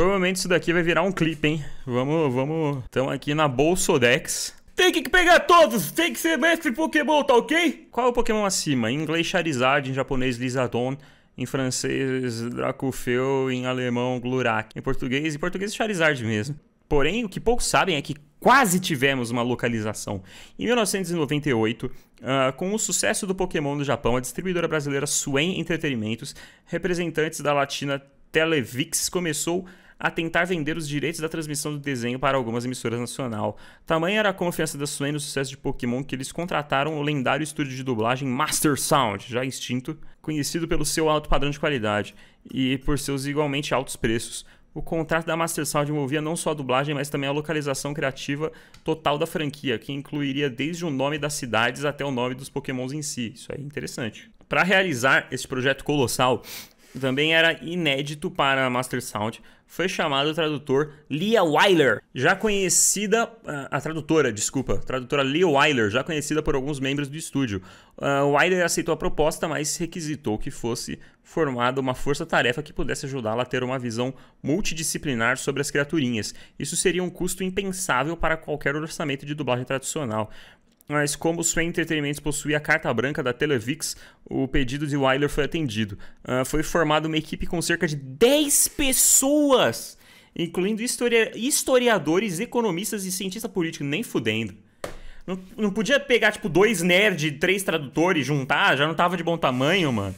Provavelmente isso daqui vai virar um clipe, hein? Vamos, vamos... Estamos aqui na Bolsodex. Tem que pegar todos! Tem que ser mestre Pokémon, tá ok? Qual é o Pokémon acima? Em inglês, Charizard. Em japonês, Lizardon. Em francês, Dracofeu. Em alemão, Glurak. Em português, em português, Charizard mesmo. Porém, o que poucos sabem é que quase tivemos uma localização. Em 1998, uh, ah, com o sucesso do Pokémon no Japão, a distribuidora brasileira Suen Entretenimentos, representantes da latina Televix, começou a tentar vender os direitos da transmissão do desenho para algumas emissoras nacional. Tamanha era a confiança da Sony no sucesso de Pokémon que eles contrataram o lendário estúdio de dublagem Master Sound, já extinto, conhecido pelo seu alto padrão de qualidade e por seus igualmente altos preços. O contrato da Master Sound envolvia não só a dublagem, mas também a localização criativa total da franquia, que incluiria desde o nome das cidades até o nome dos pokémons em si. Isso aí é interessante. Para realizar esse projeto colossal, também era inédito para a Master Sound, foi chamado o tradutor Leah Weiler, já conhecida, ah, a tradutora, desculpa, a tradutora Leah Weiler, já conhecida por alguns membros do estúdio. Uh, Weiler aceitou a proposta, mas requisitou que fosse formada uma força-tarefa que pudesse ajudá-la a ter uma visão multidisciplinar sobre as criaturinhas. Isso seria um custo impensável para qualquer orçamento de dublagem tradicional mas como o Swain Entretenimentos possuía a carta branca da Televix, o pedido de Wyler foi atendido. Uh, foi formada uma equipe com cerca de 10 pessoas, incluindo histori historiadores, economistas e cientista político, nem fudendo. Não, não podia pegar, tipo, dois nerds, três tradutores, juntar, já não tava de bom tamanho, mano.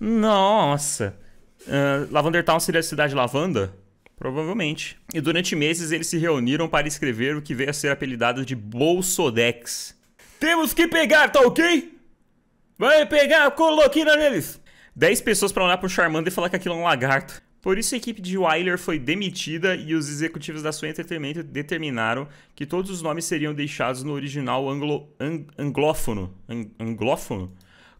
Nossa. Uh, Lavender Town seria a cidade lavanda? Provavelmente. E durante meses eles se reuniram para escrever o que veio a ser apelidado de Bolsodex. Temos que pegar, tá ok? Vai pegar a coloquina neles! 10 pessoas pra olhar pro Charmander e falar que aquilo é um lagarto. Por isso a equipe de Wyler foi demitida e os executivos da Sony Entertainment determinaram que todos os nomes seriam deixados no original anglo, ang, anglófono, ang, anglófono,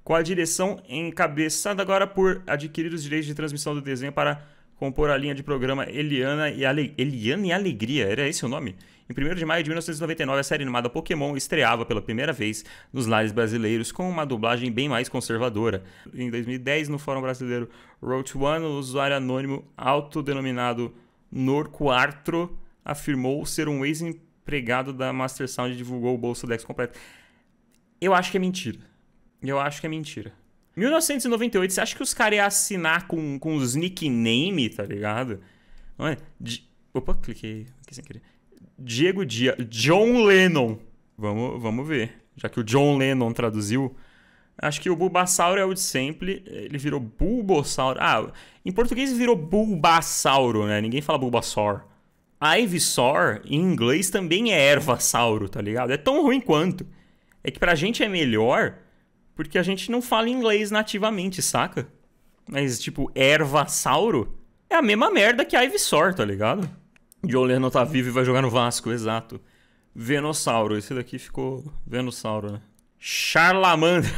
com a direção encabeçada agora por adquirir os direitos de transmissão do desenho para compor a linha de programa Eliana e, Ale... Eliana e Alegria, era esse o nome? Em 1 de maio de 1999, a série animada Pokémon estreava pela primeira vez nos lares brasileiros com uma dublagem bem mais conservadora. Em 2010, no fórum brasileiro Road One, o usuário anônimo autodenominado Norquartro afirmou ser um ex-empregado da Master Sound e divulgou o bolso Dex completo. Eu acho que é mentira. Eu acho que é mentira. 1998, você acha que os caras iam assinar com, com os nicknames, tá ligado? Não é? Di... Opa, cliquei aqui sem querer. Diego Dia. John Lennon. Vamos, vamos ver. Já que o John Lennon traduziu. Acho que o Bulbasauro é o de sempre. Ele virou Bulbosauro. Ah, em português virou Bulbasauro, né? Ninguém fala Bulbasaur. Ivysaur, em inglês, também é ervasauro, tá ligado? É tão ruim quanto. É que pra gente é melhor porque a gente não fala inglês nativamente, saca? Mas, tipo, ervasauro é a mesma merda que Ivysaur, tá ligado? Joleno tá vivo e vai jogar no Vasco, exato. Venossauro, esse daqui ficou Venossauro, né? Charlamandra.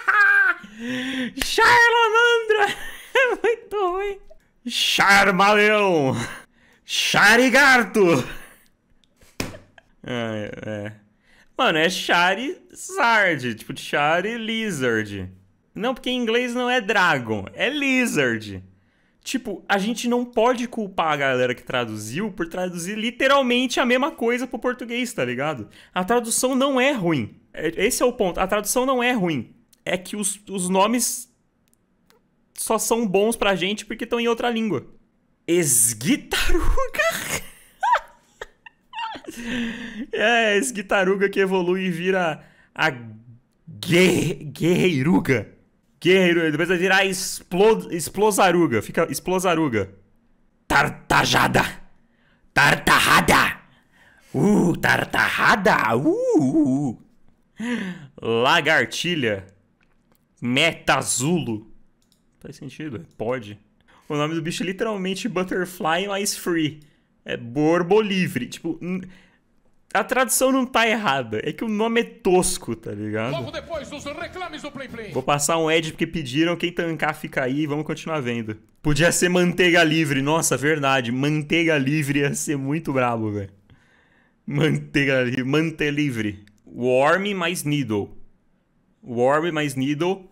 Charlamandra! É muito ruim. Charmaleão! Charigarto! É, é. Mano, é Charizard, tipo charizard. Lizard. Não, porque em inglês não é Dragon, é Lizard. Tipo, a gente não pode culpar a galera que traduziu por traduzir literalmente a mesma coisa pro português, tá ligado? A tradução não é ruim. É, esse é o ponto. A tradução não é ruim. É que os, os nomes só são bons pra gente porque estão em outra língua. Esguitaruga? é, esse guitaruga que evolui e vira a guerreiruga. Guerreiruga. Depois vai virar a explosaruga. Fica explosaruga. Tartajada. Tartarrada. Uh, tartarrada. Uh, uh, uh. Lagartilha. Metazulo. Faz sentido, pode. O nome do bicho é literalmente Butterfly mais Free. É Borbolivre. Tipo, a tradução não tá errada. É que o nome é tosco, tá ligado? Logo depois dos reclames do Play Play. Vou passar um Ed porque pediram. Quem tancar fica aí. Vamos continuar vendo. Podia ser manteiga livre. Nossa, verdade. Manteiga livre ia ser muito brabo, velho. Manteiga livre. Mante livre. Warm mais Needle. Warm mais Needle.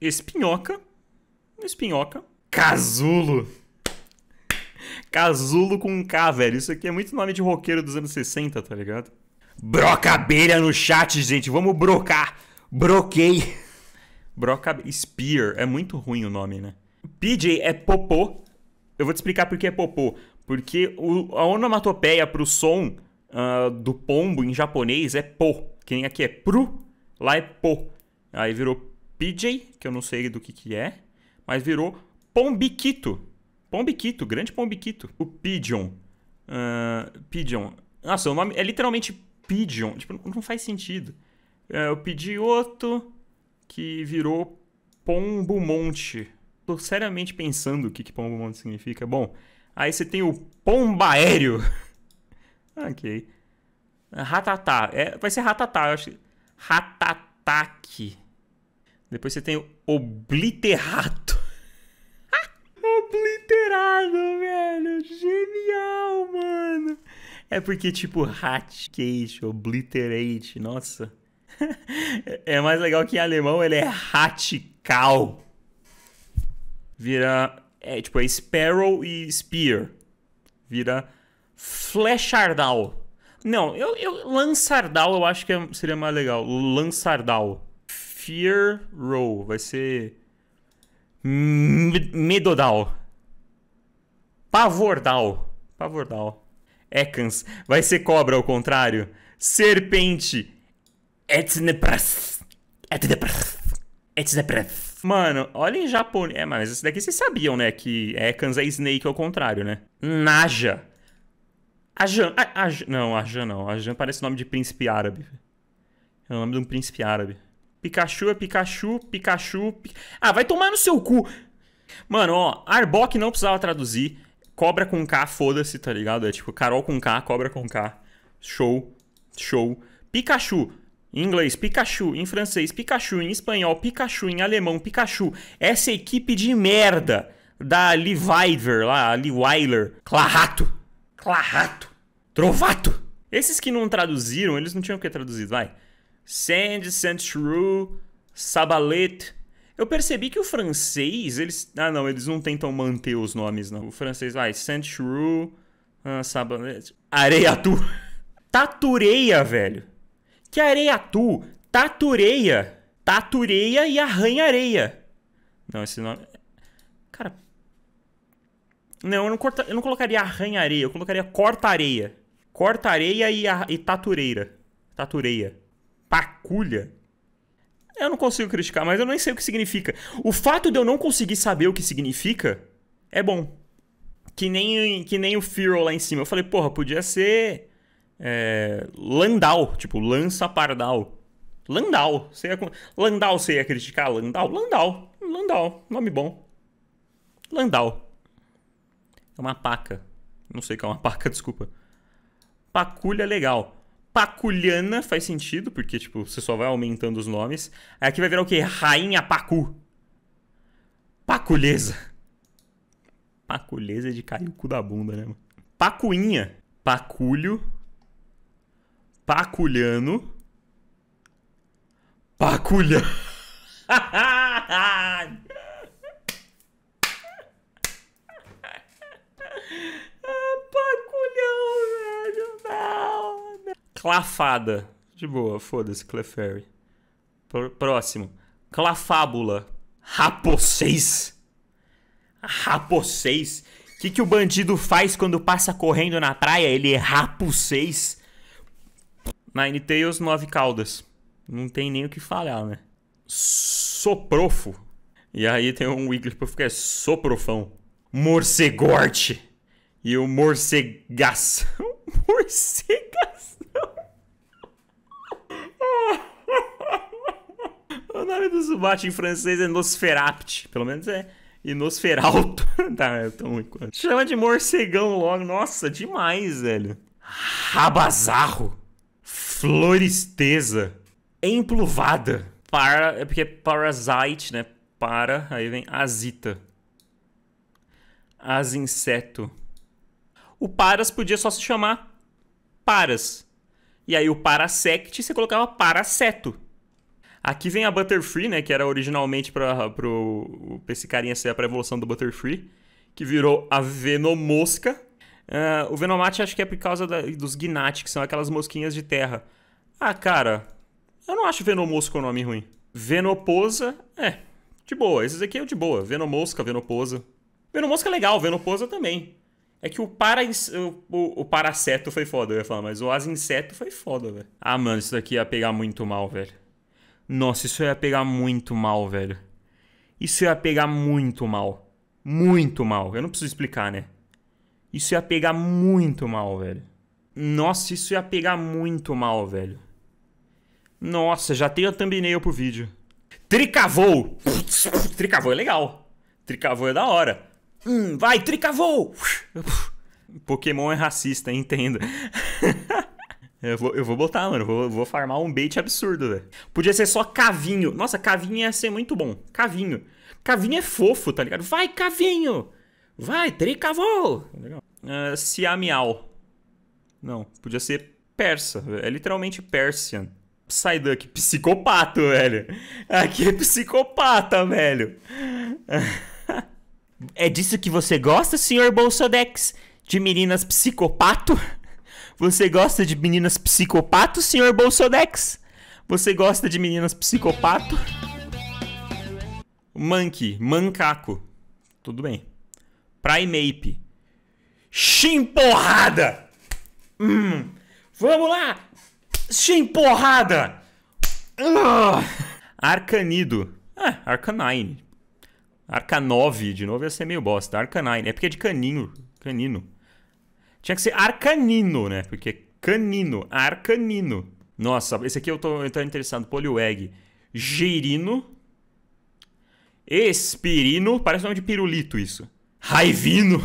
Espinhoca. Espinhoca. Casulo. Casulo com K, velho. Isso aqui é muito nome de roqueiro dos anos 60, tá ligado? Broca abelha no chat, gente. Vamos brocar. Broquei. Broca Spear. É muito ruim o nome, né? PJ é popô. Eu vou te explicar por que é popô. Porque o, a onomatopeia pro som uh, do pombo em japonês é po. Quem aqui é pru, lá é po. Aí virou PJ, que eu não sei do que que é, mas virou pombiquito. Pombiquito, grande Pombiquito. O Pigeon. Uh, Pigeon. Nossa, o nome é literalmente Pigeon. Tipo, não faz sentido. É, o Pidioto, que virou Pombo Monte. Tô seriamente pensando o que, que Pombo Monte significa. Bom, aí você tem o Pomba Aéreo. ok. Ratatá. É, vai ser Ratatá, eu acho. Ratataque. Depois você tem o Obliterato. É porque, tipo, Ratcage, Obliterate, nossa. é mais legal que em alemão ele é Ratical. Vira. É tipo, é Sparrow e Spear. Vira Flechardal. Não, eu, eu Lansardal eu acho que é, seria mais legal. Lansardal. Fear Row. Vai ser. Medodal. Pavordal. Pavordal. Ekans. Vai ser cobra ao contrário. Serpente. Etnepras. Etnepras. Etnepras. Mano, olha em japonês. É, mas esse daqui vocês sabiam, né? Que Ekans é Snake ao contrário, né? Naja. Ajan. A, ah, Ajan. Não, Ajan não. Ajan parece nome de príncipe árabe. É o nome de um príncipe árabe. Pikachu é Pikachu, Pikachu. Pi... Ah, vai tomar no seu cu. Mano, ó, Arbok não precisava traduzir. Cobra com K, foda-se, tá ligado? É tipo Carol com K, cobra com K. Show, show. Pikachu, em inglês, Pikachu, em francês, Pikachu, em espanhol, Pikachu, em alemão, Pikachu. Essa equipe de merda da Leviver lá, Lewiler, Clarato, Clarato, Trovato. Esses que não traduziram, eles não tinham o que traduzir, vai. Sand, Sand true sabalete eu percebi que o francês, eles. Ah, não, eles não tentam manter os nomes, não. O francês vai, Saint-Chru, uh, ah, Areia Areiatu. Tatureia, velho. Que areiatu? Tatureia. Tatureia e arranha-areia. Não, esse nome. Cara. Não, eu não, corta... eu não colocaria arranha-areia, eu colocaria corta-areia. Corta-areia e, a... e tatureira. Tatureia. Paculha. É, eu não consigo criticar, mas eu nem sei o que significa. O fato de eu não conseguir saber o que significa é bom. Que nem, que nem o Firo lá em cima. Eu falei, porra, podia ser. É, Landau, tipo, lança pardal. Landau. Você ia, Landau você ia criticar? Landau? Landau. Landau. Nome bom. Landau. É uma paca. Não sei o que é uma paca, desculpa. Paculha legal. Paculhana faz sentido, porque, tipo, você só vai aumentando os nomes. Aí aqui vai virar o quê? Rainha Pacu. paculeza, paculeza é de cair o cu da bunda, né, mano? Pacuinha. Paculho. Paculhano. Paculha. Clafada. De boa, foda-se, Clefairy. Próximo. Clafábula. Rapocês. Rapocês. O que, que o bandido faz quando passa correndo na praia? Ele é rapocês. Nine Tails, nove caudas. Não tem nem o que falar, né? Soprofo. E aí tem um Wigglypuff que é soprofão. Morcegorte. E o morcegação. Morcegorte. nome do zubat em francês é Nosferapt. Pelo menos é. E Nosferalto. tá, eu tô muito Chama de morcegão logo. Nossa, demais, velho. Rabazarro. Floristeza. Empluvada. Para. É porque é parasite, né? Para. Aí vem asita. As inseto. O paras podia só se chamar paras. E aí o parasect você colocava paraceto. Aqui vem a Butterfree, né? Que era originalmente para esse carinha ser a pré-evolução do Butterfree, que virou a Venomosca. Uh, o Venomate acho que é por causa da, dos Gnat, que são aquelas mosquinhas de terra. Ah, cara, eu não acho Venomosca um nome ruim. Venoposa, é, de boa. Esses aqui é de boa. Venomosca, Venoposa. Venomosca é legal, Venoposa também. É que o, para, o, o Paraceto foi foda, eu ia falar, mas o Asinseto foi foda, velho. Ah, mano, isso daqui ia pegar muito mal, velho. Nossa, isso ia pegar muito mal, velho. Isso ia pegar muito mal. Muito mal. Eu não preciso explicar, né? Isso ia pegar muito mal, velho. Nossa, isso ia pegar muito mal, velho. Nossa, já tem a thumbnail pro vídeo. Tricavou! Tricavou é legal. Tricavou é da hora. Hum, vai, tricavou! Pokémon é racista, entenda. Eu vou, eu vou botar, mano. Vou, vou farmar um bait absurdo, velho. Podia ser só cavinho. Nossa, cavinho ia ser muito bom. Cavinho. Cavinho é fofo, tá ligado? Vai, cavinho! Vai, tricavô! Legal. Uh, ah, Siamial. Não, podia ser persa. É literalmente Persian. Psyduck, psicopata, velho. Aqui é psicopata, velho. é disso que você gosta, senhor Bolsodex? De meninas psicopato? Você gosta de meninas psicopatas, senhor Bolsodex? Você gosta de meninas psicopato? Monkey, mancaco. Tudo bem. Primeape. Chimporrada! Hum. Vamos lá! Chimporrada! Uh. Ah. Arcanido. Ah, Arcanine. Arcanove, de novo ia ser meio bosta. Arcanine. É porque é de caninho. Canino. Tinha que ser arcanino, né? Porque canino, arcanino. Nossa, esse aqui eu tô, eu tô interessado. Poliwag. Girino. Espirino. Parece nome de pirulito isso. Raivino.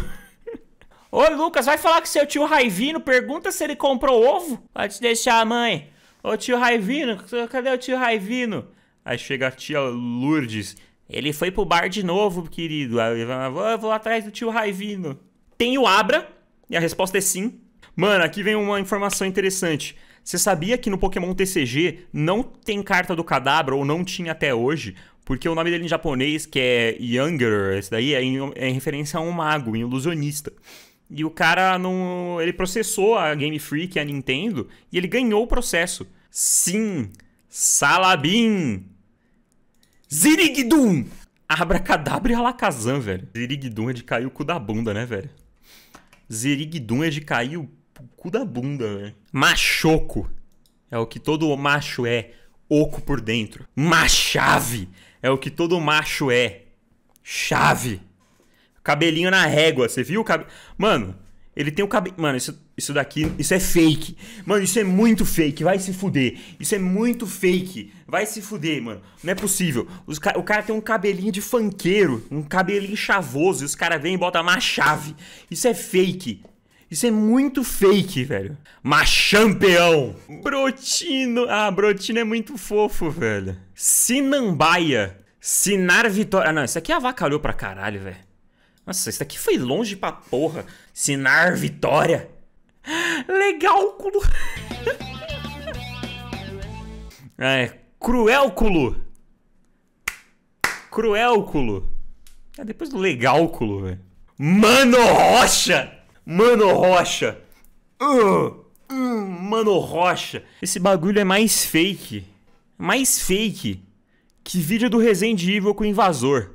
Ô, Lucas, vai falar com seu tio Raivino. Pergunta se ele comprou ovo. Pode deixar, mãe. Ô, tio Raivino, cadê o tio Raivino? Aí chega a tia Lourdes. Ele foi pro bar de novo, querido. Eu vou, eu vou atrás do tio Raivino. Tem o Abra, e a resposta é sim. Mano, aqui vem uma informação interessante. Você sabia que no Pokémon TCG não tem carta do Cadabra, ou não tinha até hoje, porque o nome dele em japonês, que é Younger, esse daí é em, é em referência a um mago, um ilusionista. E o cara não. Ele processou a Game Freak e a Nintendo e ele ganhou o processo. Sim! Salabim! Zirigdum! abra Cadabra e Alakazam, velho. Zirigdum é de cair o cu da bunda, né, velho? Zerigdun é de cair o cu da bunda, velho. Né? Machoco é o que todo macho é, oco por dentro. Machave é o que todo macho é, chave. Cabelinho na régua, você viu o cabelo? Mano, ele tem o cabelo... Mano, isso isso daqui, isso é fake. Mano, isso é muito fake, vai se fuder. Isso é muito fake, vai se fuder, mano. Não é possível. Os, o cara tem um cabelinho de fanqueiro, um cabelinho chavoso, e os caras vêm e botam uma chave. Isso é fake. Isso é muito fake, velho. Machampeão! Brotino! Ah, Brotino é muito fofo, velho. Sinambaia. Sinar Vitória. Ah, não, isso aqui avacalhou pra caralho, velho. Nossa, isso aqui foi longe pra porra. Sinar Vitória. Legal, culo. É, cruélculo. Cruélculo. É depois do legálculo, velho. Mano Rocha! Mano Rocha! Uh, uh, Mano Rocha! Esse bagulho é mais fake. Mais fake que vídeo do Resident Evil com invasor.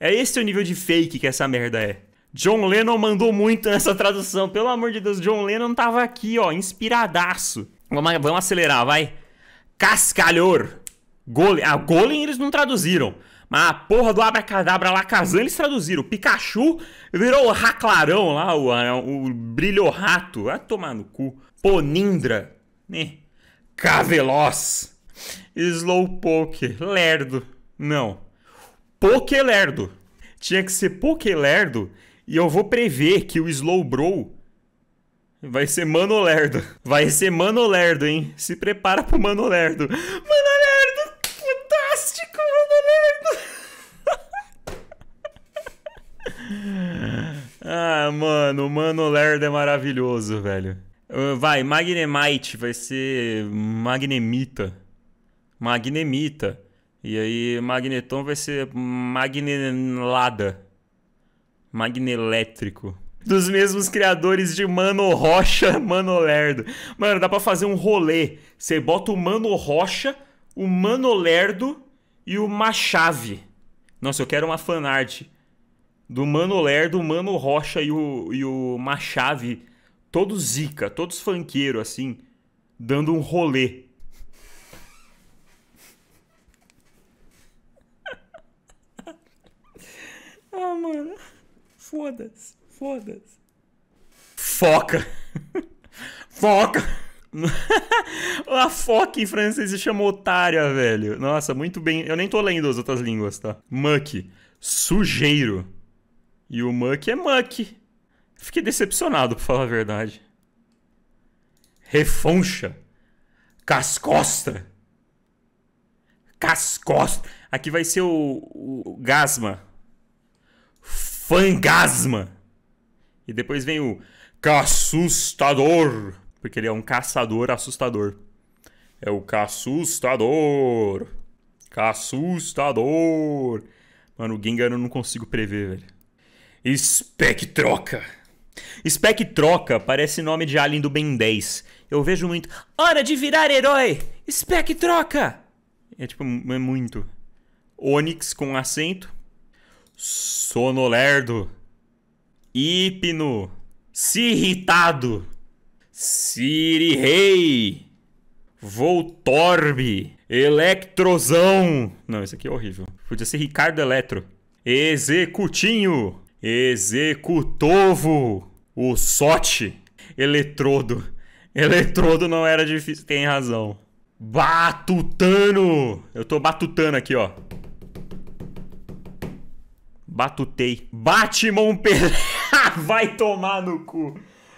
É esse o nível de fake que essa merda é. John Lennon mandou muito nessa tradução. Pelo amor de Deus, John Lennon tava aqui, ó, inspiradaço. Vamos, vamos acelerar, vai. Cascalhor. Golem. Ah, Golem eles não traduziram. Mas a porra do Abracadabra Lacazan eles traduziram. Pikachu virou o Raclarão lá, o, é, o, rato, Brilhorato. Vai tomar no cu. Ponindra. Né? Caveloz. Slowpoke. Lerdo. Não. Pokelerdo. Tinha que ser Pokelerdo e eu vou prever que o Slow Bro vai ser Mano Lerdo. Vai ser Mano Lerdo, hein? Se prepara pro Mano Lerdo. Mano Lerdo! Fantástico, Mano Lerdo! ah, mano, o Mano Lerdo é maravilhoso, velho. Ah, vai, Magnemite vai ser Magnemita. Magnemita. E aí, Magneton vai ser Magnelada magnelétrico. Dos mesmos criadores de Mano Rocha, Mano Lerdo. Mano, dá pra fazer um rolê. Você bota o Mano Rocha, o Mano Lerdo e o Machave. Nossa, eu quero uma fanart do Mano Lerdo, Mano Rocha e o, e o Machave. Todos zica, todos fanqueiro assim, dando um rolê. Foda-se, foda-se. Foca! Foca! a foca em francês se chama otária, velho. Nossa, muito bem. Eu nem tô lendo as outras línguas, tá? Muck. Sujeiro. E o muck é muck. Fiquei decepcionado, pra falar a verdade. Refoncha. Cascosta. Cascosta. Aqui vai ser o, o Gasma. Fangasma E depois vem o caçustador, porque ele é um caçador assustador. É o caçustador. Caçustador. Mano, o Gengar eu não consigo prever, velho. Espectroca. Troca parece nome de alien do Ben 10. Eu vejo muito. Hora de virar herói! Spectroca! É tipo, é muito. Onix com acento sonolerdo, hipno, cirritado, Rei, voltorbe, electrozão. Não, esse aqui é horrível. Podia ser Ricardo Eletro. Executinho, executovo, o sote, eletrodo. Eletrodo não era difícil, tem razão. Batutano! Eu tô batutando aqui, ó. Batutei. Batman Pelé. Vai tomar no cu.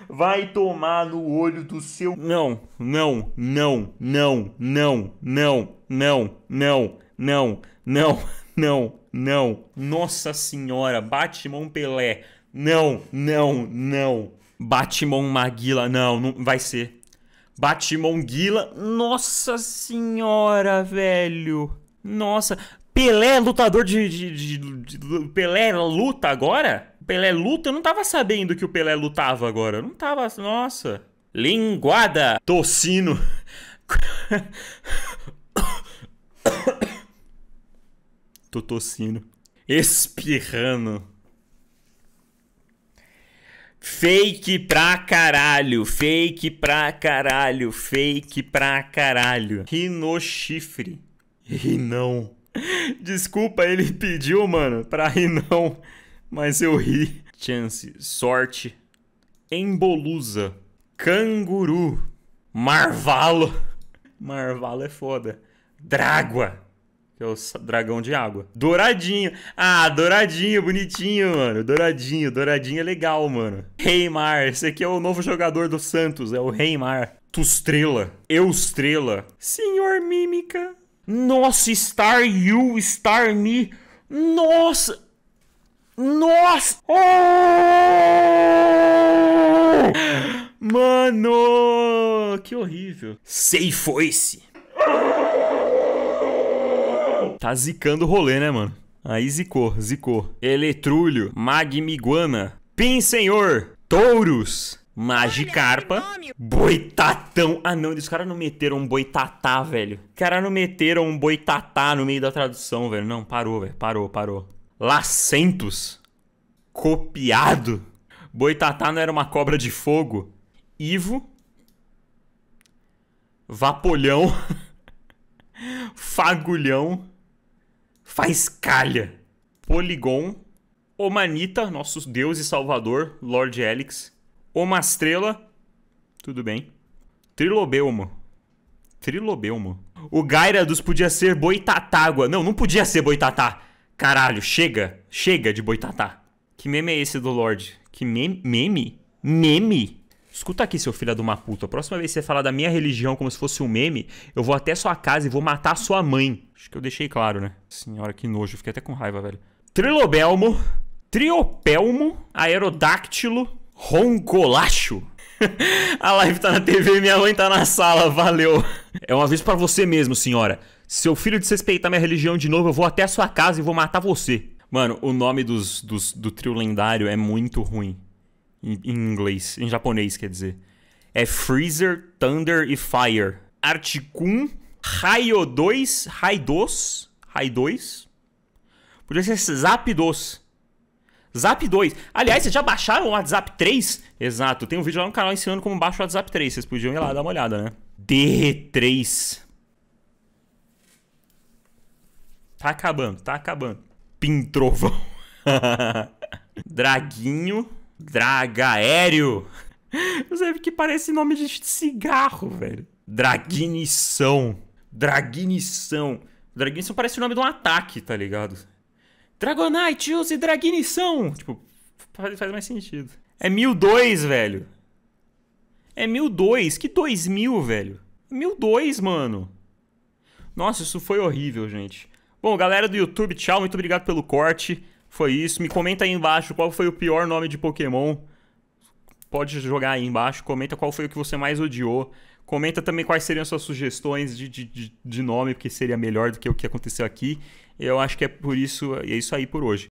Vai tomar no olho do seu. Não, não, não, não, não, não, não, não, não, não, não, não. Nossa senhora, Batman Pelé. Não, não, não. Batman Maguila, não, não vai ser. Batman Guila, nossa senhora, velho. Nossa, Pelé é lutador de, de, de, de, Pelé luta agora? Pelé luta? Eu não tava sabendo que o Pelé lutava agora. Eu não tava. Nossa. Linguada. Tocino. Tô tossindo. Espirrando. Fake pra caralho, fake pra caralho, fake pra caralho. Rinochifre. E não. Desculpa, ele pediu, mano, pra rir não, mas eu ri. Chance, sorte, embolusa, canguru, marvalo. Marvalo é foda. Drágua, que é o dragão de água. Douradinho. Ah, douradinho, bonitinho, mano. Douradinho, douradinho é legal, mano. Reimar, esse aqui é o novo jogador do Santos, é o Reimar. Tustrela, Eustrela, Senhor Mímica, nossa, Star You, Star Me. Nossa! Nossa! Oh! Mano! Que horrível. Sei foi-se. Tá zicando o rolê, né, mano? Aí zicou, zicou. Eletrulho, Magmiguana, Pin Senhor, Touros, Magikarpa, boitatão. Ah, não, Os caras não meteram um boitatá, velho. Caras não meteram um boitatá no meio da tradução, velho. Não, parou, velho. Parou, parou. Lacentos. Copiado. Boitatá não era uma cobra de fogo. Ivo. Vapolhão. Fagulhão. Faz calha. Poligon. Omanita, nosso deus e salvador, Lord Elix estrela. Tudo bem. Trilobelmo. Trilobelmo. O Gairados podia ser Boitatágua. Não, não podia ser Boitatá. Caralho, chega. Chega de Boitatá. Que meme é esse do Lorde? Que meme? Meme? Meme? Escuta aqui, seu filho de uma puta. A próxima vez que você falar da minha religião como se fosse um meme, eu vou até sua casa e vou matar sua mãe. Acho que eu deixei claro, né? Senhora, que nojo. Fiquei até com raiva, velho. Trilobelmo. Triopelmo. Aerodáctilo. Roncolacho. A live tá na TV e minha mãe tá na sala, valeu. É um aviso para você mesmo, senhora. seu filho desrespeitar minha religião de novo, eu vou até a sua casa e vou matar você. Mano, o nome dos, dos do trio lendário é muito ruim. Em, em inglês, em japonês, quer dizer. É Freezer, Thunder e Fire. Articum, Raio 2, Raidos, Raidos. Podia ser Zapdos. Zap 2. Aliás, vocês já baixaram o WhatsApp 3? Exato, tem um vídeo lá no canal ensinando como baixa o WhatsApp 3. Vocês podiam ir lá dar uma olhada, né? d 3 Tá acabando, tá acabando. Pintrovão. Draguinho. Draga aéreo. Não sei que parece nome de cigarro, velho. Dragnição. Dragnição. Dragnição parece o nome de um ataque, tá ligado? Dragonite use Dragnição. Tipo, faz mais sentido. É 1002, velho. É 1002. Que 2000, velho? 1002, mano. Nossa, isso foi horrível, gente. Bom, galera do YouTube, tchau. Muito obrigado pelo corte. Foi isso. Me comenta aí embaixo qual foi o pior nome de Pokémon. Pode jogar aí embaixo. Comenta qual foi o que você mais odiou. Comenta também quais seriam suas sugestões de, de, de nome, porque seria melhor do que o que aconteceu aqui. Eu acho que é por isso, é isso aí por hoje.